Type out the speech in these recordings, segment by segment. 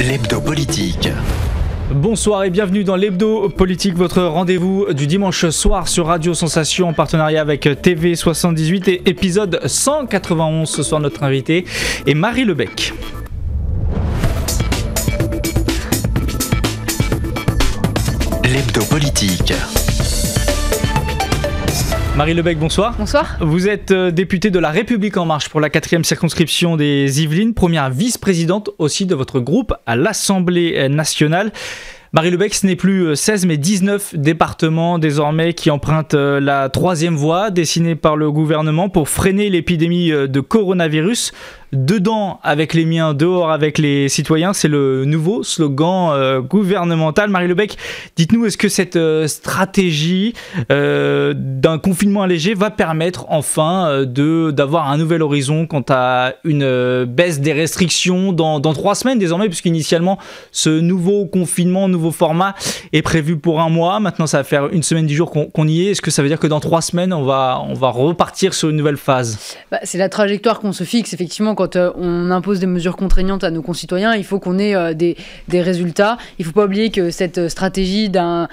L'hebdo politique. Bonsoir et bienvenue dans l'Hebdo Politique, votre rendez-vous du dimanche soir sur Radio Sensation en partenariat avec TV78 et épisode 191. Ce soir, notre invité est Marie Lebec. L'Hebdo Politique. Marie Lebec, bonsoir. Bonsoir. Vous êtes euh, députée de La République En Marche pour la quatrième circonscription des Yvelines, première vice-présidente aussi de votre groupe à l'Assemblée euh, nationale. Marie Lebec, ce n'est plus 16 euh, mais 19 départements désormais qui empruntent la troisième voie dessinée par le gouvernement pour freiner l'épidémie de coronavirus dedans avec les miens, dehors avec les citoyens, c'est le nouveau slogan euh, gouvernemental. Marie Lebec, dites-nous, est-ce que cette euh, stratégie euh, d'un confinement allégé va permettre enfin de d'avoir un nouvel horizon quant à une baisse des restrictions dans, dans trois semaines désormais, puisqu'initialement ce nouveau confinement, nouveau format est prévu pour un mois. Maintenant, ça va faire une semaine du jour qu'on y est. Est-ce que ça veut dire que dans trois semaines, on va, on va repartir sur une nouvelle phase bah, C'est la trajectoire qu'on se fixe, effectivement quand euh, on impose des mesures contraignantes à nos concitoyens, il faut qu'on ait euh, des, des, résultats. Il ne faut pas oublier que cette euh, stratégie d'un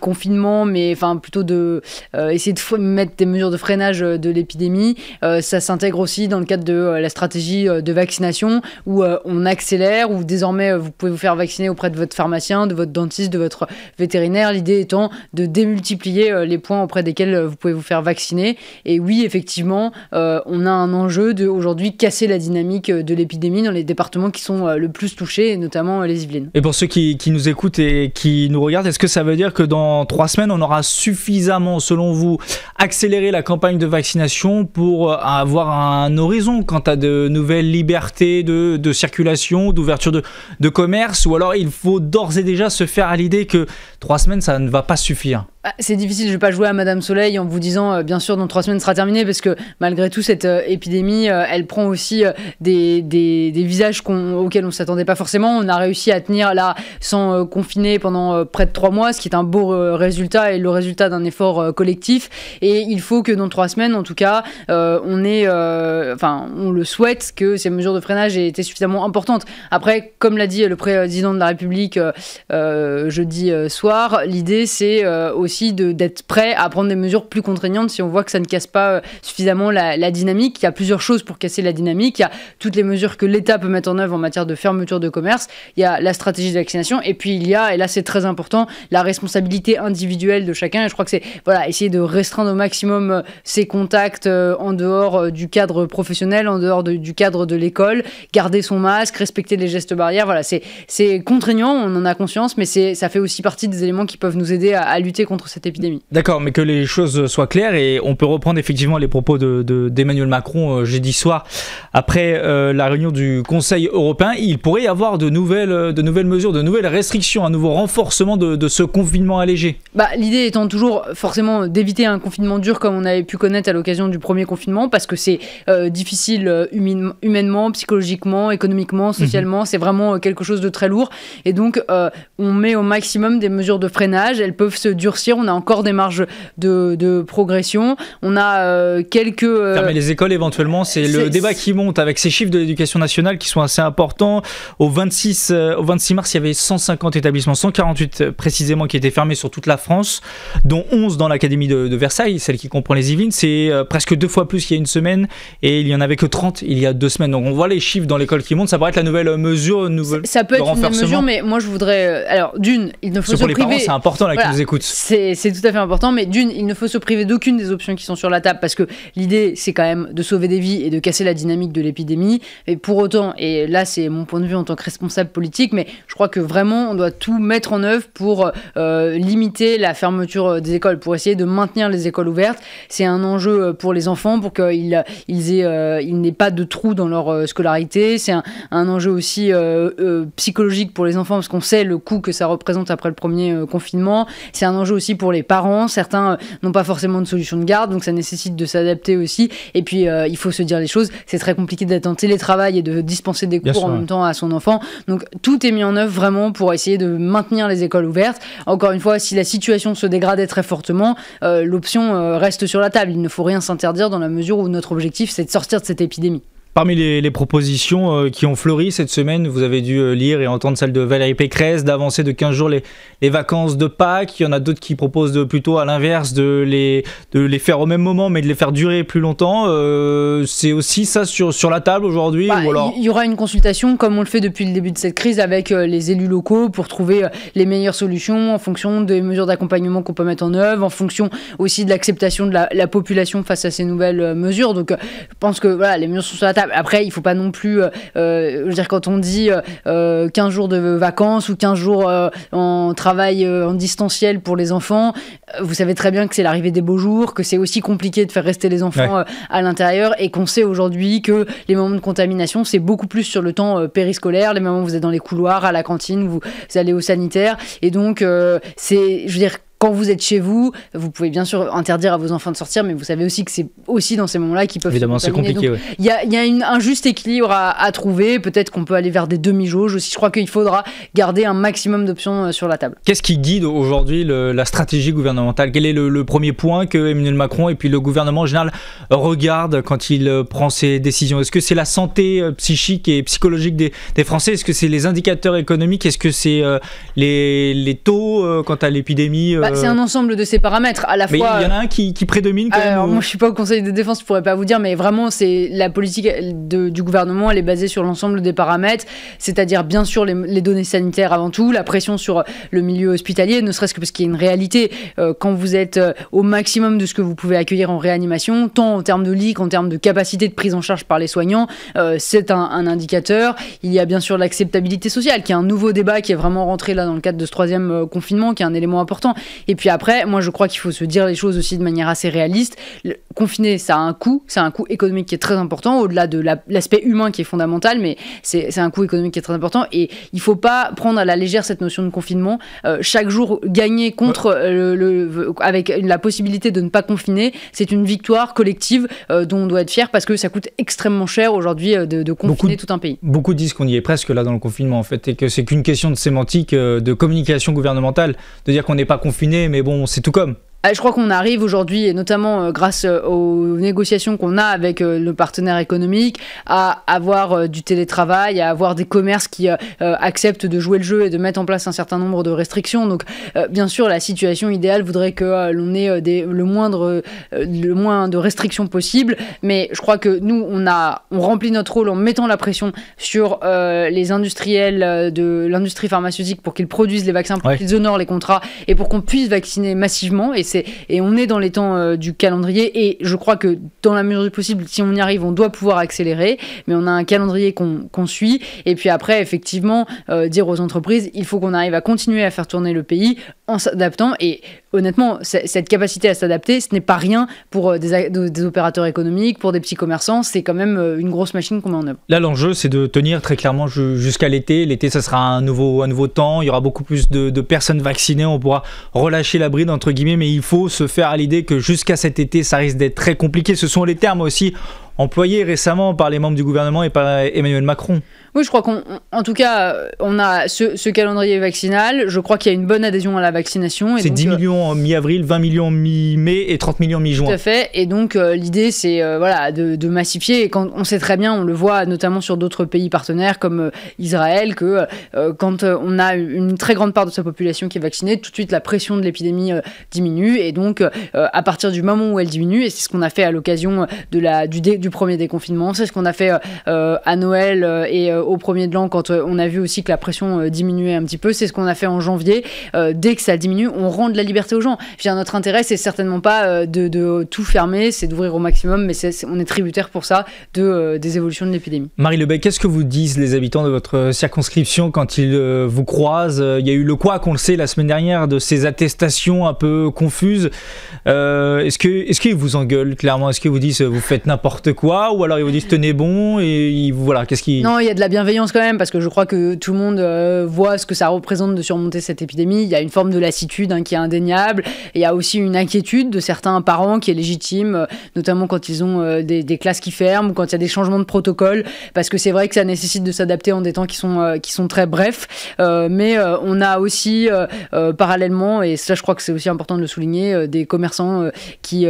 confinement, mais enfin plutôt de essayer de mettre des mesures de freinage de l'épidémie, ça s'intègre aussi dans le cadre de la stratégie de vaccination où on accélère, où désormais vous pouvez vous faire vacciner auprès de votre pharmacien, de votre dentiste, de votre vétérinaire. L'idée étant de démultiplier les points auprès desquels vous pouvez vous faire vacciner. Et oui, effectivement, on a un enjeu de aujourd'hui casser la dynamique euh, de l'épidémie dans les départements qui sont euh, le plus touchés, notamment euh, les Yvelines. Et pour ceux qui, nous écoutent et qui nous regardent, est-ce que ça veut dire que dans trois semaines, on aura suffisamment, selon vous, accéléré la campagne de vaccination pour avoir un horizon quant à de nouvelles libertés de, circulation, d'ouverture de, de commerce, ou alors il faut d'ores et déjà se faire à l'idée que trois semaines, ça ne va pas suffire ah, c'est difficile, je ne vais pas jouer à Madame Soleil en vous disant, bien sûr, dans trois semaines sera terminé, parce que malgré tout, cette épidémie, elle prend aussi euh, des, des, visages auxquels on ne s'attendait pas forcément. On a réussi à tenir là sans euh, confiner pendant euh, près de trois mois, ce qui est un beau résultat et le résultat d'un effort collectif. Et il faut que dans trois semaines, en tout cas, on est enfin, on le souhaite que ces mesures de freinage aient été suffisamment importantes. Après, comme l'a dit le président de la République jeudi soir, l'idée c'est aussi d'être prêt à prendre des mesures plus contraignantes si on voit que ça ne casse pas suffisamment la, la dynamique. Il y a plusieurs choses pour casser la la dynamique, il y a toutes les mesures que l'État peut mettre en œuvre en matière de fermeture de commerce, il y a la stratégie de vaccination, et puis il y a, et là c'est très important, la responsabilité individuelle de chacun. Et je crois que c'est voilà, essayer de restreindre au maximum ses euh, contacts euh, en dehors euh, du cadre professionnel, en dehors du cadre de l'école, garder son masque, respecter les gestes barrières. Voilà, c'est contraignant, on en a conscience, mais ça fait aussi partie des éléments qui peuvent nous aider à, lutter contre cette épidémie. D'accord, mais que les choses soient claires et on peut reprendre effectivement les propos d'Emmanuel de, Macron jeudi soir après euh, la réunion du Conseil européen, il pourrait y avoir de nouvelles, euh, de nouvelles mesures, de nouvelles restrictions, un nouveau renforcement de, ce confinement allégé. Bah, L'idée étant toujours euh, forcément d'éviter un confinement dur comme on avait pu connaître à l'occasion du premier confinement, parce que c'est difficile humainement, psychologiquement, économiquement, mhm. socialement, c'est vraiment quelque chose de très lourd. Et donc, on met au maximum des mesures de freinage, elles peuvent se durcir, on a encore des marges de, progression, on a quelques... Fermer les écoles éventuellement, c'est le débat qui monte avec ces chiffres de l'éducation nationale qui sont assez importants. Au 26, euh, au 26 mars, il y avait 150 établissements, 148 euh, précisément, qui étaient fermés sur toute la France, dont 11 dans l'académie de, Versailles, celle qui comprend les Yvelines. C'est euh, presque deux fois plus qu'il y a une semaine et il y en avait que 30 il y a deux semaines. Donc on voit les chiffres dans l'école qui montent. Ça pourrait être la nouvelle mesure, nouvelle. Ça, ça peut être une mesure, mais moi je voudrais. Alors d'une, il ne faut se priver. c'est important là qu'ils nous écoutent. C'est tout à fait important, mais d'une, il ne faut se priver d'aucune des options qui sont sur la table parce que l'idée c'est quand même de sauver des vies et de casser la dynamique de l'épidémie. Et pour autant, et là c'est mon point de vue en tant que responsable politique, mais je crois que vraiment on doit tout mettre en œuvre pour euh, limiter la fermeture euh, des écoles, pour essayer de maintenir les écoles ouvertes. C'est un enjeu euh, pour les enfants, pour qu'ils ils aient, il pas de trou dans leur scolarité. C'est un, enjeu aussi psychologique pour les enfants, parce qu'on sait le coût que ça représente après le premier confinement. C'est un enjeu aussi pour les parents. Certains n'ont pas forcément de solution de garde, donc ça nécessite de s'adapter aussi. Et puis, il faut se dire les choses, c'est très compliqué d'être en télétravail et de dispenser des cours en même temps à son enfant. Donc tout est mis en œuvre vraiment pour essayer de maintenir les écoles ouvertes. Encore une fois, si la situation se dégradait très fortement, euh, l'option euh, reste sur la table. Il ne faut rien s'interdire dans la mesure où notre objectif, c'est de sortir de cette épidémie. Parmi les, propositions euh, qui ont fleuri cette semaine, vous avez dû euh, lire et entendre celle de Valérie Pécresse d'avancer de 15 jours les, les, vacances de Pâques. Il y en a d'autres qui proposent plutôt à l'inverse de les, de les faire au même moment mais de les faire durer plus longtemps. Euh, c'est aussi ça sur, sur la table aujourd'hui bah, Il alors... y, y aura une consultation comme on le fait depuis le début de cette crise avec les élus locaux pour trouver les meilleures solutions en fonction des mesures d'accompagnement qu'on peut mettre en œuvre, en fonction aussi de l'acceptation de la, population face à ces nouvelles mesures. Donc je pense que voilà, les mesures sont sur la table après, il faut pas non plus, euh, euh, je veux dire, quand on dit 15 euh, jours de vacances ou 15 jours en travail en distanciel pour les enfants, vous savez très bien que c'est l'arrivée des beaux jours, que c'est aussi compliqué de faire rester les enfants à l'intérieur et qu'on sait aujourd'hui que les moments de contamination, c'est beaucoup plus sur le temps périscolaire, les moments où vous êtes dans les couloirs, à la cantine, vous, allez au sanitaire. Et donc, c'est, je veux dire, quand vous êtes chez vous, vous pouvez bien sûr interdire à vos enfants de sortir, mais vous savez aussi que c'est aussi dans ces moments-là qu'ils peuvent. Évidemment, c'est compliqué. Il y a, une, un juste équilibre à, trouver. Peut-être qu'on peut aller vers des demi-jauges aussi. Je crois qu'il faudra garder un maximum d'options euh, sur la table. Qu'est-ce qui guide aujourd'hui la stratégie gouvernementale Quel est le, premier point que Emmanuel Macron et puis le gouvernement en général regardent quand il euh, prend ses décisions Est-ce que c'est la santé euh, psychique et psychologique des, Français Est-ce que c'est les indicateurs économiques Est-ce que c'est les, taux quant à l'épidémie bah, c'est un ensemble de ces paramètres. À la mais fois. Il y en a un qui, prédomine quand même. Moi, je suis pas au Conseil de défense, je pourrais pas vous dire, mais vraiment, c'est la politique du gouvernement, elle est basée sur l'ensemble des paramètres, c'est-à-dire bien sûr les, données sanitaires avant tout, la pression sur le milieu hospitalier, ne serait-ce que parce qu'il y a une réalité. Euh, quand vous êtes euh, au maximum de ce que vous pouvez accueillir en réanimation, tant en termes de lits qu'en termes de capacité de prise en charge par les soignants, euh, c'est un, un, indicateur. Il y a bien sûr l'acceptabilité sociale, qui est un nouveau débat qui est vraiment rentré là dans le cadre de ce troisième confinement, qui est un élément important. Et puis après, moi je crois qu'il faut se dire les choses aussi de manière assez réaliste. confiner, ça a un coût, c'est un coût économique qui est très important, au-delà de l'aspect humain qui est fondamental, mais c'est un coût économique qui est très important. Et il faut pas prendre à la légère cette notion de confinement. Euh, chaque jour gagné contre euh, le, avec la possibilité de ne pas confiner, c'est une victoire collective euh, dont on doit être fier parce que ça coûte extrêmement cher aujourd'hui de, confiner tout un pays. Beaucoup disent qu'on y est presque là dans le confinement en fait, et que c'est qu'une question de sémantique, de communication gouvernementale, de dire qu'on n'est pas confiné mais bon, c'est tout comme. Euh, je crois qu'on arrive aujourd'hui, et notamment euh, grâce euh, aux négociations qu'on a avec le partenaire économique, à avoir du télétravail, à avoir des commerces qui acceptent de jouer le jeu et de mettre en place un certain nombre de restrictions. Donc, bien sûr, la situation idéale voudrait que l'on ait le, moindre, le moins de restrictions possible, mais je crois que nous, on, a, on remplit notre rôle en mettant la pression sur les industriels de l'industrie pharmaceutique pour qu'ils produisent les vaccins, pour qu'ils honorent les contrats et pour qu'on puisse vacciner massivement et on est dans les temps euh, du calendrier et je crois que dans la mesure du possible, si on y arrive, on doit pouvoir accélérer, mais on a un calendrier qu'on suit et puis après effectivement euh, dire aux entreprises, il faut qu'on arrive à continuer à faire tourner le pays en s'adaptant et honnêtement, cette capacité à s'adapter, ce n'est pas rien pour euh, des, opérateurs économiques, pour des petits commerçants, c'est quand même euh, une grosse machine qu'on met en œuvre. Là, l'enjeu, c'est de tenir très clairement jusqu'à l'été. L'été, ça sera un nouveau, nouveau temps, il y aura beaucoup plus de, de personnes vaccinées, on pourra relâcher la bride, entre guillemets, mais il faut se faire à l'idée que jusqu'à cet été, ça risque d'être très compliqué. Ce sont les termes aussi employé récemment par les membres du gouvernement et par Emmanuel Macron. Oui, je crois qu'en tout cas, on a ce, calendrier vaccinal. Je crois qu'il y a une bonne adhésion à la vaccination. C'est 10 euh, millions en mi-avril, 20 millions mi-mai et 30 millions mi-juin. Tout à fait. Et donc, euh, l'idée, c'est euh, voilà, de, massifier. Et quand on sait très bien, on le voit notamment sur d'autres pays partenaires comme Israël, que quand on a une très grande part de sa population qui est vaccinée, tout de suite, la pression de l'épidémie diminue. Et donc, à partir du moment où elle diminue, et c'est ce qu'on a fait à l'occasion de la, du, du premier déconfinement. C'est ce qu'on a fait euh, euh, à Noël euh, et au premier de l'an quand on a vu aussi que la pression diminuait un petit peu. C'est ce qu'on a fait en janvier. dès que ça diminue, on rend de la liberté aux gens. notre intérêt, c'est certainement pas de, tout fermer, c'est d'ouvrir au maximum, mais on est tributaire pour ça de, des évolutions de l'épidémie. Marie Lebec, qu'est-ce que vous disent les habitants de votre circonscription quand ils vous croisent Il y a eu le quoi qu'on le sait la semaine dernière de ces attestations un peu confuses. est-ce que est-ce qu'ils vous engueulent clairement Est-ce qu'ils vous disent vous faites n'importe quoi quoi, ou alors ils vous disent tenez bon, et voilà, qu'est-ce qui. Non, il y a de la bienveillance quand même, parce que je crois que tout le monde euh, voit ce que ça représente de surmonter cette épidémie. Il y a une forme de lassitude hein, qui est indéniable, il y a aussi une inquiétude de certains parents qui est légitime, euh, notamment quand ils ont euh, des, classes qui ferment, ou quand il y a des changements de protocole, parce que c'est vrai que ça nécessite de s'adapter en des temps qui sont, qui sont très brefs. mais on a aussi, parallèlement, et ça je crois que c'est aussi important de le souligner, des commerçants qui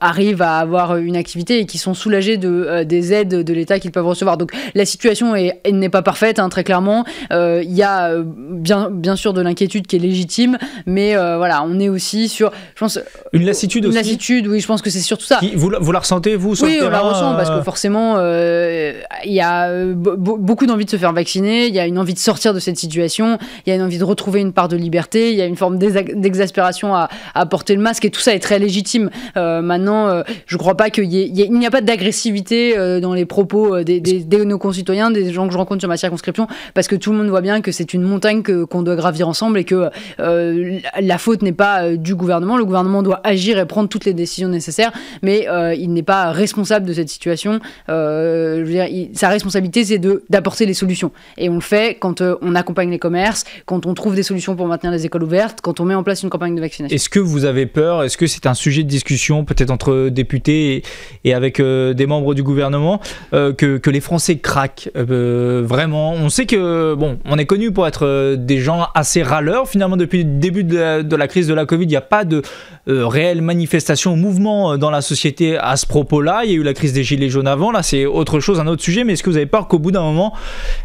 arrivent à avoir une activité et qui sont soulagés de, euh, des aides de l'État qu'ils peuvent recevoir. Donc la situation n'est pas parfaite, hein, très clairement. Euh, il y a euh, bien, bien sûr de l'inquiétude qui est légitime, mais voilà, on est aussi sur. Je pense, une lassitude aussi. Une lassitude, oui, je pense que c'est surtout ça. vous, la, ressentez, vous, sur Oui, on la ressent, parce que forcément, il y a beaucoup d'envie de se faire vacciner, il y a une envie de sortir de cette situation, il y a une envie de retrouver une part de liberté, il y a une forme d'exaspération à, porter le masque, et tout ça est très légitime. maintenant, je ne crois pas qu'il y, il n'y a pas d'agression euh, dans les propos euh, des, nos concitoyens, des gens que je rencontre sur ma circonscription, parce que tout le monde voit bien que c'est une montagne qu'on doit gravir ensemble et que euh, la faute n'est pas du gouvernement. Le gouvernement doit agir et prendre toutes les décisions nécessaires, mais il n'est pas responsable de cette situation. je sa responsabilité, c'est d'apporter les solutions. Et on le fait quand on accompagne les commerces, quand on trouve des solutions pour maintenir les écoles ouvertes, quand on met en place une campagne de vaccination. Est-ce que vous avez peur Est-ce que c'est un sujet de discussion peut-être entre députés et, et avec des des membres du gouvernement, euh, que, que, les Français craquent. Euh, euh, vraiment, on sait que, bon, on est connu pour être des gens assez râleurs. Finalement, depuis le début de la, de la crise de la Covid, il n'y a pas de réelle manifestation, mouvement dans la société à ce propos-là. Il y a eu la crise des Gilets jaunes avant, là c'est autre chose, un autre sujet, mais est-ce que vous avez peur qu'au bout d'un moment,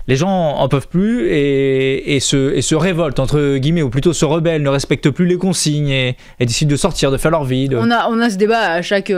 les gens en peuvent plus et, et, se, et, se, révoltent, entre guillemets, ou plutôt se rebellent, ne respectent plus les consignes et, et décident de sortir, de faire leur vie on, a, on a ce débat à chaque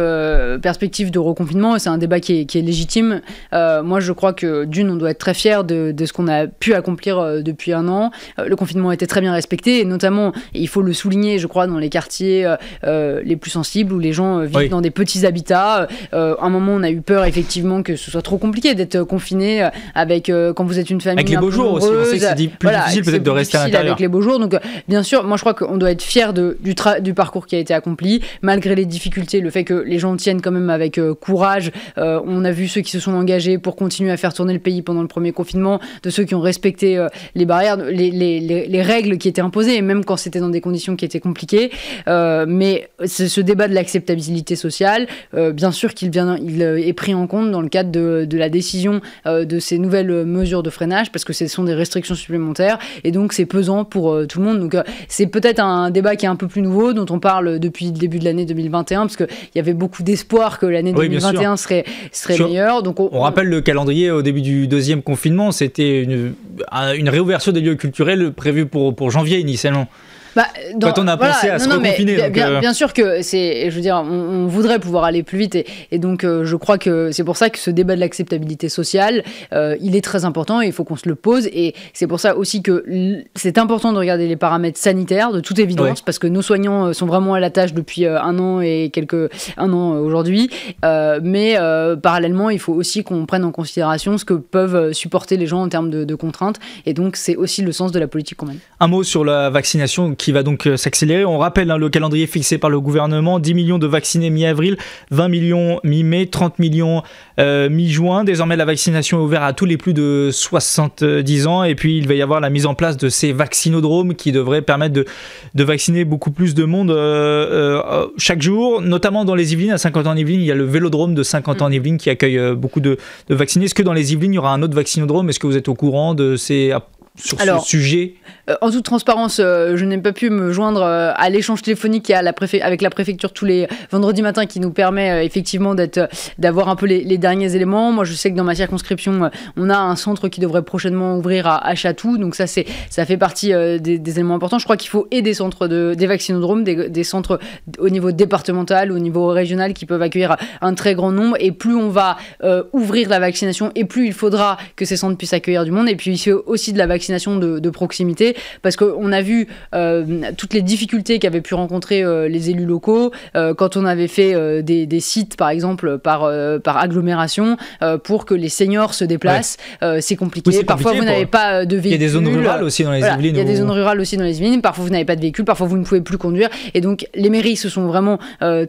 perspective de reconfinement, et ça c'est un débat qui est, légitime. Euh, moi, je crois que d'une, on doit être très fier de, ce qu'on a pu accomplir euh, depuis un an. Euh, le confinement a été très bien respecté, et notamment, il faut le souligner, je crois, dans les quartiers les plus sensibles où les gens vivent dans des petits habitats. à un moment, on a eu peur effectivement que ce soit trop compliqué d'être confiné avec quand vous êtes une famille. Avec les beaux jours aussi, on sait que c'est plus difficile peut-être de rester à l'intérieur. Avec les beaux jours, donc bien sûr, moi je crois qu'on doit être fier du parcours qui a été accompli, malgré les difficultés, le fait que les gens tiennent quand même avec courage euh, on a vu ceux qui se sont engagés pour continuer à faire tourner le pays pendant le premier confinement, de ceux qui ont respecté euh, les barrières, les, règles qui étaient imposées, même quand c'était dans des conditions qui étaient compliquées. Euh, mais ce débat de l'acceptabilité sociale, bien sûr qu'il il est pris en compte dans le cadre de, la décision de ces nouvelles mesures de freinage, parce que ce sont des restrictions supplémentaires, et donc c'est pesant pour tout le monde. Donc c'est peut-être un débat qui est un peu plus nouveau, dont on parle depuis le début de l'année 2021, parce qu'il y avait beaucoup d'espoir que l'année 2021 serait serait, meilleur. on, rappelle le calendrier au début du deuxième confinement, c'était une, réouverture des lieux culturels prévue pour, pour janvier initialement. Bah, Quand on a pensé à se non, euh. Bien, sûr que c'est, je veux dire, on, voudrait pouvoir aller plus vite et, donc euh, je crois que c'est pour ça que ce débat de l'acceptabilité sociale, euh, il est très important et il faut qu'on se le pose et c'est pour ça aussi que c'est important de regarder les paramètres sanitaires de toute évidence parce que nos soignants sont vraiment à la tâche depuis un an et quelques un an aujourd'hui, mais parallèlement il faut aussi qu'on prenne en considération ce que peuvent supporter les gens en termes de, de contraintes et donc c'est aussi le sens de la politique qu'on mène. Un mot sur la vaccination qui va donc euh, s'accélérer. On rappelle hein, le calendrier fixé par le gouvernement 10 millions de vaccinés mi-avril, 20 millions mi-mai, 30 millions euh, mi-juin. Désormais, la vaccination est ouverte à tous les plus de 70 ans. Et puis, il va y avoir la mise en place de ces vaccinodromes qui devraient permettre de, vacciner beaucoup plus de monde euh, chaque jour, notamment dans les Yvelines. À 50 ans Yvelines, il y a le vélodrome de 50 ans Yvelines qui accueille beaucoup de, vaccinés. Est-ce que dans les Yvelines, il y aura un autre vaccinodrome Est-ce que vous êtes au courant de ces, sur ce sujet euh, en toute transparence, euh, je n'ai pas pu me joindre euh, à l'échange téléphonique avec la préfecture tous les vendredis matin qui nous permet effectivement d'avoir un peu les, derniers éléments. Moi, je sais que dans ma circonscription, on a un centre qui devrait prochainement ouvrir à, à Chatou. Donc ça, ça fait partie des, éléments importants. Je crois qu'il faut aider des centres de, des vaccinodromes, des, centres au niveau départemental, au niveau régional qui peuvent accueillir un très grand nombre. Et plus on va ouvrir la vaccination, et plus il faudra que ces centres puissent accueillir du monde. Et puis il aussi de la vaccination de proximité parce qu'on a vu euh, toutes les difficultés qu'avaient pu rencontrer euh, les élus locaux euh, quand on avait fait des, sites, par exemple, par, par agglomération, pour que les seniors se déplacent. c'est compliqué. parfois, vous n'avez pas de véhicule. Il y a des zones rurales aussi dans les villes Il y a des zones rurales aussi dans les Yvelines. Parfois, vous n'avez pas de véhicule. Parfois, vous ne pouvez plus conduire. Et donc, les mairies se sont vraiment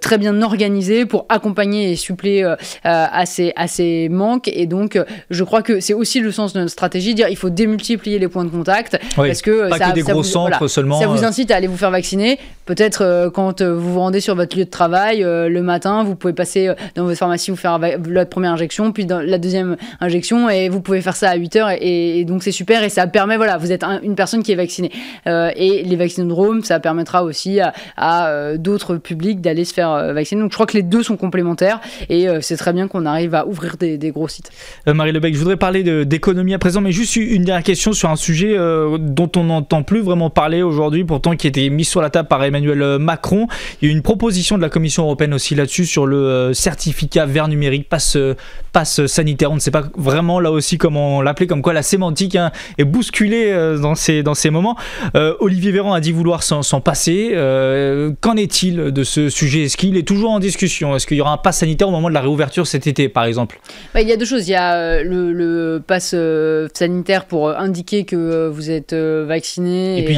très bien organisées pour accompagner et suppléer à, ces, à ces manques. Et donc, je crois que c'est aussi le sens de notre stratégie, dire il faut démultiplier les points de contact parce que pas que des gros centres seulement. Ça vous euh. incite à aller vous faire vacciner. Peut-être euh, quand euh, vous vous rendez sur votre lieu de travail le matin, vous pouvez passer dans votre pharmacie vous faire votre première injection, puis dans la deuxième injection, et vous pouvez faire ça à 8 heures. Et, donc c'est super et ça permet voilà, vous êtes une personne qui est vaccinée. et les vaccinodromes, ça permettra aussi à, d'autres publics d'aller se faire vacciner. Donc je crois que les deux sont complémentaires et c'est très bien qu'on arrive à ouvrir des, des gros sites. Marie Lebec, je voudrais parler d'économie à présent, mais juste une dernière question sur un sujet dont on n'entend plus vraiment parler aujourd'hui, pourtant qui était mis sur la table par Emmanuel euh, Macron. Il y a eu une proposition de la Commission européenne aussi là-dessus sur le euh, certificat vert numérique, passe, euh, passe sanitaire. On ne sait pas vraiment là aussi comment l'appeler, comme quoi la sémantique hein, est bousculée dans ces, dans ces moments. Olivier Véran a dit vouloir s'en passer. Qu'en est-il de ce sujet Est-ce qu'il est toujours en discussion Est-ce qu'il y aura un passe sanitaire au moment de la réouverture cet été, par exemple bah, Il y a deux choses. Il y a le, passe sanitaire pour indiquer que vous êtes vaccinés. Euh,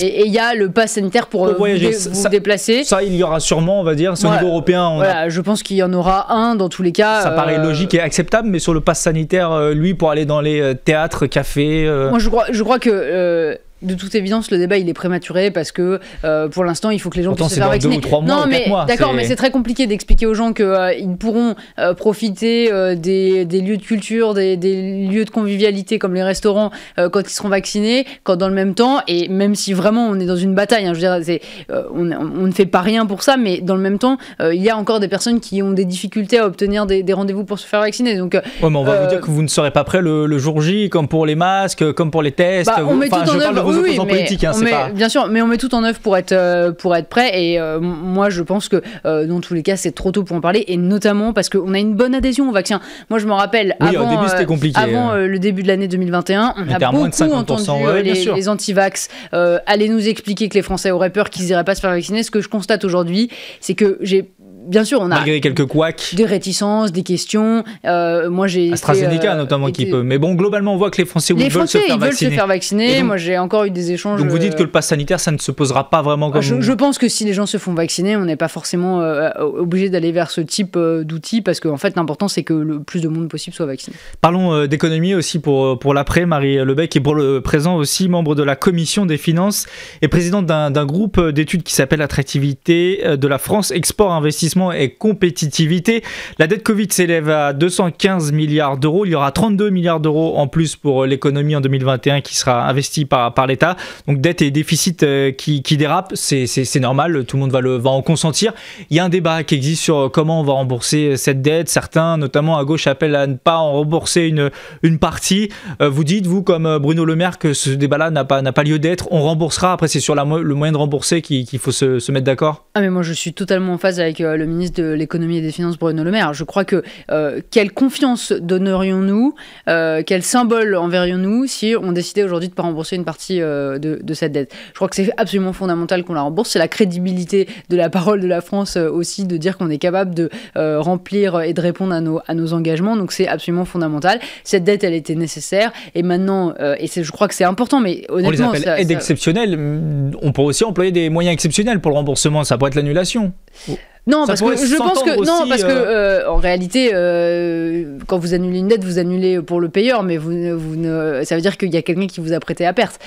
et, il y a le pass sanitaire pour, euh, vous, voyager. déplacer. Ça, il y aura sûrement, on va dire, c'est au niveau européen. je pense qu'il y en aura un dans tous les cas. Ça paraît euh, logique et acceptable, mais sur le pass sanitaire, lui, pour aller dans les théâtres, cafés. Moi, je crois que de toute évidence, le débat il est prématuré parce que euh, pour l'instant il faut que les gens puissent se faire vacciner. non, mais d'accord, mais c'est très compliqué d'expliquer aux gens qu'ils euh, pourront euh, profiter des, lieux de culture, des, lieux de convivialité comme les restaurants quand ils seront vaccinés, quand dans le même temps et même si vraiment on est dans une bataille, hein, je veux on, ne fait pas rien pour ça, mais dans le même temps il y a encore des personnes qui ont des difficultés à obtenir des, rendez-vous pour se faire vacciner. Donc, on va vous dire que vous ne serez pas prêt le, jour J, comme pour les masques, comme pour les tests. Bah, on vous, oui, mais hein, Bien sûr, mais on met tout en œuvre pour être, euh, pour être prêt. Et euh, moi, je pense que euh, dans tous les cas, c'est trop tôt pour en parler. Et notamment parce qu'on a une bonne adhésion au vaccin. Moi, je m'en rappelle, avant, hein. le début de l'année 2021, on, a beaucoup entendu les, antivax anti-vax aller nous expliquer que les Français auraient peur qu'ils n'iraient pas se faire vacciner. Ce que je constate aujourd'hui, c'est que j'ai bien sûr, on a malgré quelques couacs, des réticences, des questions. Euh, moi, j'ai AstraZeneca euh, notamment qui peut. Mais bon, globalement, on voit que les Français, veulent, se faire, ils veulent se faire vacciner. moi, j'ai encore eu des échanges. Donc, vous dites que le euh, pass sanitaire, ça ne se posera pas vraiment comme. Je, je pense que si les gens se font vacciner, on n'est pas forcément obligé d'aller vers ce type d'outils parce qu'en en fait, l'important, c'est que le plus de monde possible soit vacciné. Parlons d'économie aussi pour pour l'après. Marie Lebec est pour le présent aussi membre de la commission des finances et présidente d'un groupe d'études qui s'appelle Attractivité de la France Export Investissement et compétitivité. La dette Covid s'élève à 215 milliards d'euros. Il y aura 32 milliards d'euros en plus pour euh, l'économie en 2021 qui sera investi par, par l'État. Donc dette et déficit euh, qui, qui dérapent, c'est normal, tout le monde va, le, en consentir. Il y a un débat qui existe sur euh, comment on va rembourser cette dette. Certains, notamment à gauche, appellent à ne pas en rembourser une, une partie. Vous dites, vous, comme Bruno Le Maire, que ce débat-là n'a pas, pas lieu d'être. On remboursera, après c'est sur la, le moyen de rembourser qu'il faut se, mettre d'accord. Ah mais moi je suis totalement en phase avec le ministre de l'économie et des finances Bruno Le Maire. Je crois que euh, quelle confiance donnerions-nous, euh, quel symbole enverrions-nous si on décidait aujourd'hui de ne pas rembourser une partie euh, de, cette dette Je crois que c'est absolument fondamental qu'on la rembourse. C'est la crédibilité de la parole de la France aussi de dire qu'on est capable de remplir et de répondre à nos, à nos engagements. Donc c'est absolument fondamental. Cette dette, elle était nécessaire. Et maintenant, et je crois que c'est important, mais honnêtement... On les appelle aide exceptionnelle. On peut aussi employer des moyens exceptionnels pour le remboursement. Ça pourrait être l'annulation. Non, parce que je pense que non, parce que euh, euh, en réalité, euh, quand vous annulez une dette, vous annulez pour le payeur, mais vous, vous ne, ça veut dire qu'il y a quelqu'un qui vous a prêté à perte.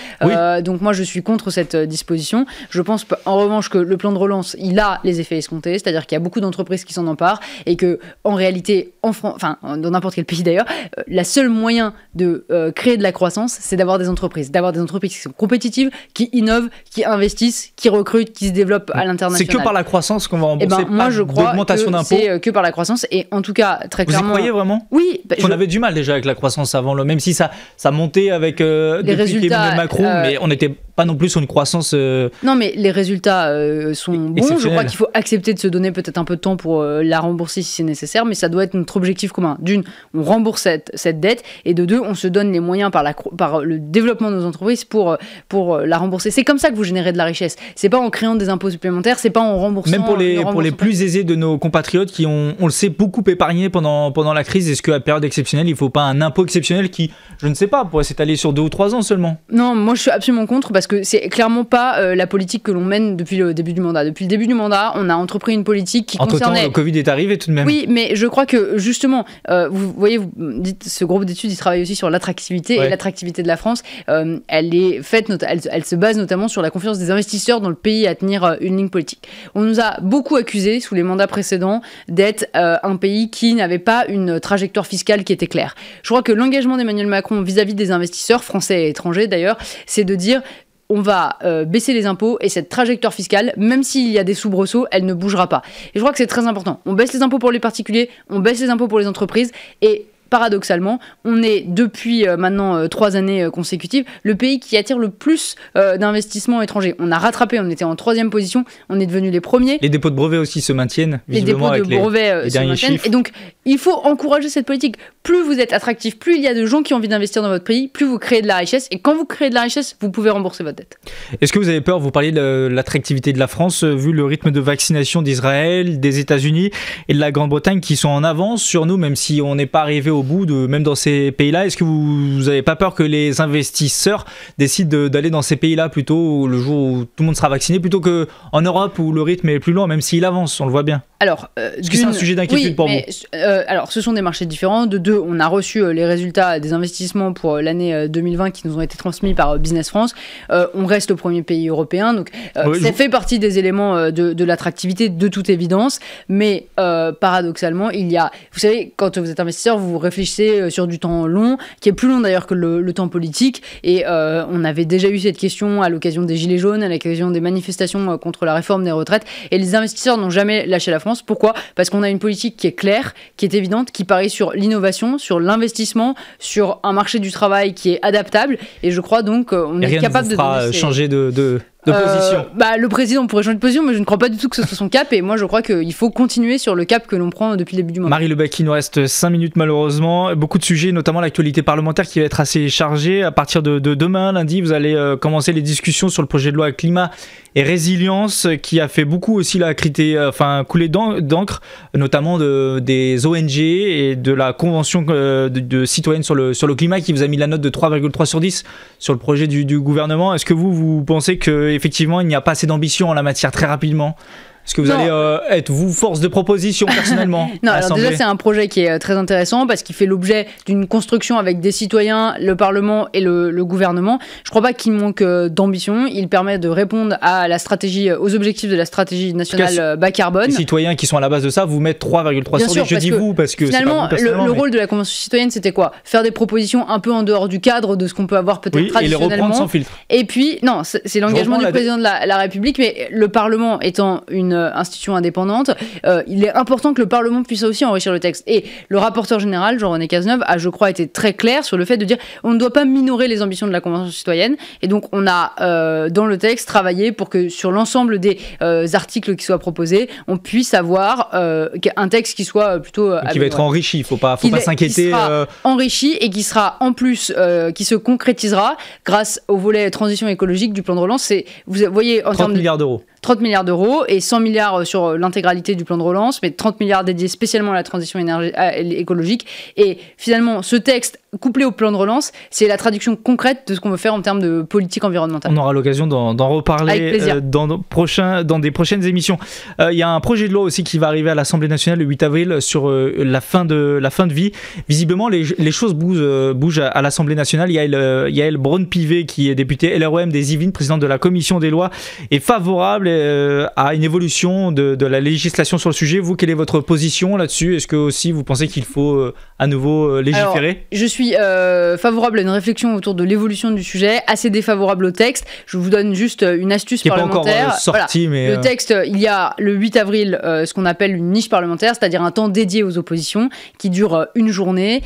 donc moi, je suis contre cette disposition. Je pense en revanche que le plan de relance, il a les effets escomptés, c'est-à-dire qu'il y a beaucoup d'entreprises qui s'en emparent et que en réalité, en France, enfin dans n'importe quel pays d'ailleurs, la seule moyen de créer de la croissance, c'est d'avoir des entreprises, d'avoir des entreprises qui sont compétitives, qui innovent, qui investissent, qui recrutent, qui se développent à l'international. C'est que par la croissance qu'on va eh ben, rembourser moi je crois que c'est euh, que par la croissance et en tout cas très clairement. Vous croyez vraiment Oui. Bah, on avait du mal déjà avec la croissance avant, même si ça ça montait avec euh, les résultats, Macron, euh, mais on était non plus sur une croissance. Euh, non, mais les résultats euh, sont bons. Je crois qu'il faut accepter de se donner peut-être un peu de temps pour euh, la rembourser si c'est nécessaire, mais ça doit être notre objectif commun. D'une, on rembourse cette, dette, et de deux, on se donne les moyens par, la, par le développement de nos entreprises pour, pour la rembourser. C'est comme ça que vous générez de la richesse. C'est pas en créant des impôts supplémentaires, c'est pas en remboursant. Même pour les, pour les plus aisés de nos compatriotes qui ont, on le sait, beaucoup épargné pendant, pendant la crise, est-ce qu'à période exceptionnelle, il faut pas un impôt exceptionnel qui, je ne sais pas, pourrait s'étaler sur deux ou trois ans seulement Non, moi je suis absolument contre parce que c'est clairement pas euh, la politique que l'on mène depuis le début du mandat. Depuis le début du mandat, on a entrepris une politique qui Entre temps, le Covid est arrivé tout de même. Oui, mais je crois que justement, euh, vous voyez, vous dites, ce groupe d'études, il travaille aussi sur l'attractivité et l'attractivité de la France. Euh, elle est faite, elle, se base notamment sur la confiance des investisseurs dans le pays à tenir une ligne politique. On nous a beaucoup accusés sous les mandats précédents d'être un pays qui n'avait pas une trajectoire fiscale qui était claire. Je crois que l'engagement d'Emmanuel Macron vis à -vis des investisseurs français et étrangers d'ailleurs, c'est de dire on va euh, baisser les impôts et cette trajectoire fiscale, même s'il y a des soubresauts, elle ne bougera pas. Et je crois que c'est très important. On baisse les impôts pour les particuliers, on baisse les impôts pour les entreprises et paradoxalement, on est depuis euh, maintenant euh, trois années euh, consécutives le pays qui attire le plus d'investissements étrangers. On a rattrapé, on était en troisième position, on est devenu les premiers. Les dépôts de brevets aussi se maintiennent. Les dépôts de brevets se maintiennent. Et donc, il faut encourager cette politique. Plus vous êtes attractif, plus il y a de gens qui ont envie d'investir dans votre pays, plus vous créez de la richesse. Et quand vous créez de la richesse, vous pouvez rembourser votre dette. Est-ce que vous avez peur Vous parliez de l'attractivité de la France, vu le rythme de vaccination d'Israël, des États-Unis et de la Grande-Bretagne qui sont en avance sur nous, même si on n'est pas arrivé au au bout, de, même dans ces pays-là Est-ce que vous n'avez pas peur que les investisseurs décident d'aller dans ces pays-là plutôt le jour où tout le monde sera vacciné, plutôt qu'en Europe où le rythme est plus lent, même s'il avance, on le voit bien alors, euh, que c'est un sujet d'inquiétude pour euh, alors, ce sont des marchés différents. De deux, on a reçu euh, les résultats des investissements pour l'année 2020 qui nous ont été transmis par Business France. on reste le premier pays européen, donc ça fait partie des éléments de, l'attractivité de toute évidence. Mais paradoxalement, il y a, vous savez, quand vous êtes investisseur, vous, vous réfléchissez euh, sur du temps long, qui est plus long d'ailleurs que le, temps politique. Et euh, on avait déjà eu cette question à l'occasion des Gilets jaunes, à l'occasion des manifestations euh, contre la réforme des retraites. Et les investisseurs n'ont jamais lâché la France. Pourquoi Parce qu'on a une politique qui est claire, qui est évidente, qui parie sur l'innovation, sur l'investissement, sur un marché du travail qui est adaptable. Et je crois donc qu'on est capable de changer de de position. Euh, bah, le président pourrait changer de position, mais je ne crois pas du tout que ce soit son cap. et moi, je crois qu'il faut continuer sur le cap que l'on prend depuis le début du mois. Marie Lebec, il nous reste 5 minutes malheureusement. Beaucoup de sujets, notamment l'actualité parlementaire qui va être assez chargée. À partir de, demain, lundi, vous allez euh, commencer les discussions sur le projet de loi climat et résilience qui a fait beaucoup aussi la crité, euh, enfin couler d'encre, notamment de, des ONG et de la convention de, de, citoyenne sur le, sur le climat qui vous a mis la note de 3,3 sur 10 sur le projet du, du gouvernement. Est-ce que vous, vous pensez que effectivement il n'y a pas assez d'ambition en la matière très rapidement. Est-ce que vous allez euh, être, vous, force de proposition personnellement Non, déjà, c'est un projet qui est euh, très intéressant parce qu'il fait l'objet d'une construction avec des citoyens, le Parlement et le, gouvernement. Je ne crois pas qu'il manque euh, d'ambition. Il permet de répondre à la stratégie, aux objectifs de la stratégie nationale bas carbone. Les citoyens qui sont à la base de ça vous mettent 3,3 Je dis vous parce que. Finalement, le, le, rôle de la Convention citoyenne, c'était quoi Faire des propositions un peu en dehors du cadre de ce qu'on peut avoir peut-être traditionnellement. Et les reprendre sans filtre. Et puis, non, c'est l'engagement du président de la République, mais le Parlement étant une euh, institution indépendante. Euh, il est important que le Parlement puisse aussi enrichir le texte. Et le rapporteur général, Jean-René Cazeneuve, a, je crois, été très clair sur le fait de dire on ne doit pas minorer les ambitions de la Convention citoyenne. Et donc, on a, euh, dans le texte, travaillé pour que sur l'ensemble des articles qui soient proposés, on puisse avoir un texte qui soit plutôt. qui va être enrichi, il ne faut pas s'inquiéter. Enrichi et qui sera en plus, qui se concrétisera grâce au volet transition écologique du plan de relance. C'est, vous voyez, en 30 milliards d'euros. 30 milliards d'euros et 100 milliards euh, sur euh, l'intégralité du plan de relance, mais 30 milliards dédiés spécialement à la transition écologique. Et finalement, ce texte couplé au plan de relance, c'est la traduction concrète de ce qu'on veut faire en termes de politique environnementale. On aura l'occasion d'en reparler euh, dans, dans des prochaines émissions. Il y a un projet de loi aussi qui va arriver à l'Assemblée nationale le 8 avril sur la, fin de, la fin de vie. Visiblement, les, choses bougent, à, l'Assemblée nationale. a elle Braun-Pivet, qui est député LROM des Yvelines, président de la commission des lois, est favorable à euh, une évolution de, la législation sur le sujet. Vous, quelle est votre position là-dessus Est-ce que aussi vous pensez qu'il faut euh, à nouveau euh, légiférer Je suis favorable à une réflexion autour de l'évolution du sujet, assez défavorable au texte. Je vous donne juste une astuce Qui parlementaire. Pas encore sorti, mais le texte, il y a le 8 avril ce qu'on appelle une niche parlementaire, c'est-à-dire un temps dédié aux oppositions qui dure une journée,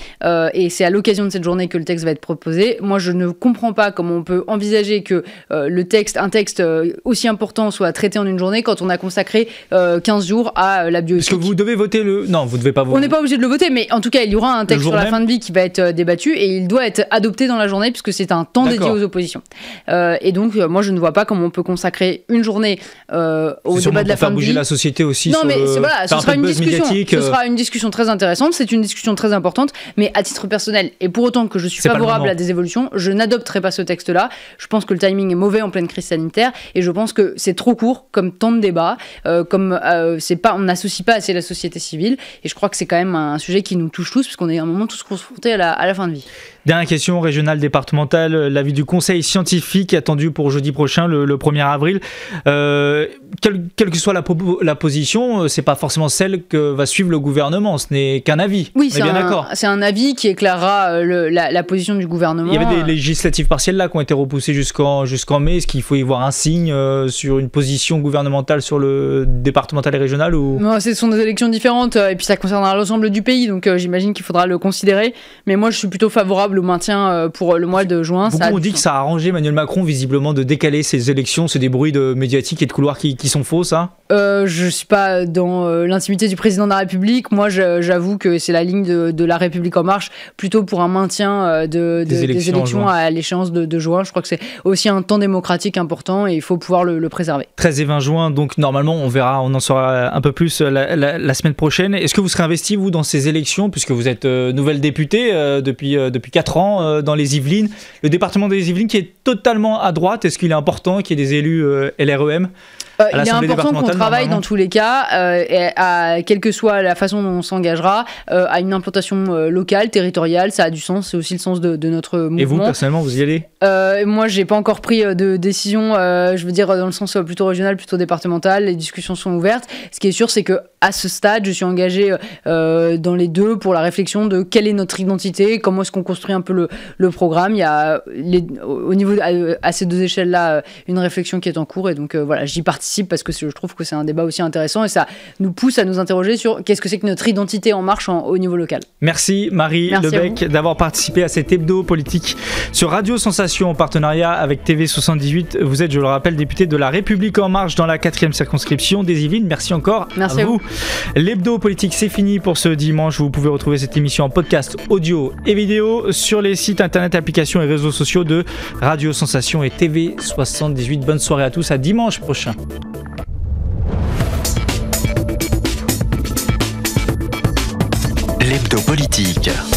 et c'est à l'occasion de cette journée que le texte va être proposé. Moi, je ne comprends pas comment on peut envisager que le texte, un texte aussi important, soit traité en une journée quand on a consacré 15 euh, jours à euh, la bioéthique. Parce que vous devez voter le. Non, vous ne devez pas voter. On n'est pas obligé de le voter, mais en tout cas, il y aura un texte sur la fin de vie qui va être euh, débattu et il doit être adopté dans la journée puisque c'est un temps dédié aux oppositions. et donc, moi, je ne vois pas comment on peut consacrer une journée au débat de la fin de vie. bouger la société aussi. Non, mais voilà, ce sera une discussion. Ce sera une discussion très intéressante. C'est une discussion très importante, mais à titre personnel et pour autant que je suis favorable à des évolutions, je n'adopterai pas ce texte-là. Je pense que le timing est mauvais en pleine crise sanitaire et je pense que c'est trop court comme tant de débats, euh, comme euh, c'est pas, on n'associe pas assez la société civile. Et je crois que c'est quand même un sujet qui nous touche tous, puisqu'on est à un moment tous confrontés à la, à la fin de vie. Dernière question régionale, départementale, l'avis du conseil scientifique attendu pour jeudi prochain, le, 1er avril. Euh, quelle, que soit la, la position, euh, c'est pas forcément celle que va suivre le gouvernement, ce n'est qu'un avis. Oui, c'est un, c'est un avis qui éclairera euh, la, position du gouvernement. Il y avait des législatives partielles là qui ont été repoussées jusqu'en jusqu'en mai. Est-ce qu'il faut y voir un signe sur une position gouvernementale sur le départemental et régional ou... Non, ce sont des élections différentes et puis ça concernera l'ensemble du pays, donc j'imagine qu'il faudra le considérer. Mais moi, je suis plutôt favorable le maintien euh, pour le mois de juin. Beaucoup ça on dit que ça a arrangé Emmanuel Macron visiblement de décaler ses élections. C'est des bruits de médiatiques et de couloirs qui, sont faux, ça euh, Je suis pas dans euh, l'intimité du président de la République. Moi, j'avoue que c'est la ligne de, la République en marche, plutôt pour un maintien euh, des élections, à l'échéance de, juin. Je crois que c'est aussi un temps démocratique important et il faut pouvoir le, préserver. 13 et 20 juin, donc normalement, on verra, on en saura un peu plus la, semaine prochaine. Est-ce que vous serez investi, vous, dans ces élections, puisque vous êtes nouvelle députée depuis, depuis 4 ans euh, dans les Yvelines. Le département des Yvelines qui est totalement à droite. Est-ce qu'il est important qu'il y ait des élus euh, LREM euh, il est important qu'on travaille dans tous les cas, euh, et à, quelle que soit la façon dont on s'engagera, euh, à une implantation locale, territoriale, ça a du sens, c'est aussi le sens de, notre mouvement. Et vous, personnellement, vous y allez Moi, j'ai pas encore pris de décision, je veux dire, dans le sens plutôt régional, plutôt départemental, les discussions sont ouvertes. Ce qui est sûr, c'est que à ce stade, je suis engagée dans les deux pour la réflexion de quelle est notre identité, comment est-ce qu'on construit un peu le, programme. Il y a les, au niveau, à, à ces deux échelles-là, une réflexion qui est en cours, et donc voilà, j'y participe parce que je trouve que c'est un débat aussi intéressant et ça nous pousse à nous interroger sur qu'est-ce que c'est que notre identité en marche au niveau local. Merci Marie Lebec d'avoir participé à cet hebdo politique sur Radio Sensation en partenariat avec TV78. Vous êtes, je le rappelle, député de la République en marche dans la 4 circonscription des Yvelines. Merci encore Merci à vous. L'hebdo politique, c'est fini pour ce dimanche. Vous pouvez retrouver cette émission en podcast audio et vidéo sur les sites internet, applications et réseaux sociaux de Radio Sensation et TV78. Bonne soirée à tous, à dimanche prochain. L'hebdo politique.